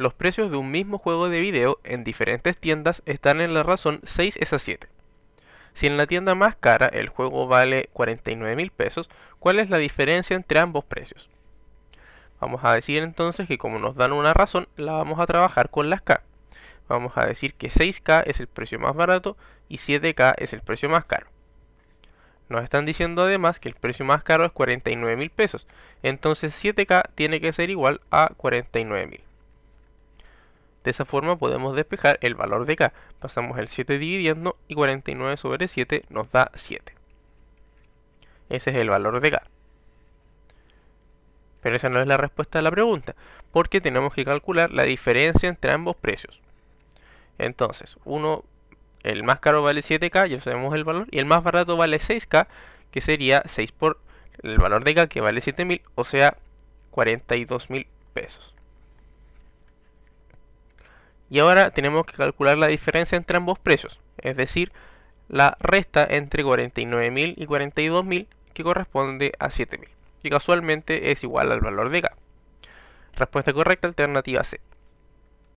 Los precios de un mismo juego de video en diferentes tiendas están en la razón 6 es a 7. Si en la tienda más cara el juego vale 49 mil pesos, ¿cuál es la diferencia entre ambos precios? Vamos a decir entonces que como nos dan una razón, la vamos a trabajar con las K. Vamos a decir que 6K es el precio más barato y 7K es el precio más caro. Nos están diciendo además que el precio más caro es 49 mil pesos, entonces 7K tiene que ser igual a 49 mil. De esa forma podemos despejar el valor de k. Pasamos el 7 dividiendo y 49 sobre 7 nos da 7. Ese es el valor de k. Pero esa no es la respuesta a la pregunta, porque tenemos que calcular la diferencia entre ambos precios. Entonces, uno, el más caro vale 7k, ya sabemos el valor, y el más barato vale 6k, que sería 6 por el valor de k, que vale 7000, o sea, 42.000 pesos. Y ahora tenemos que calcular la diferencia entre ambos precios, es decir, la resta entre 49.000 y 42.000 que corresponde a 7.000, que casualmente es igual al valor de K. Respuesta correcta, alternativa C.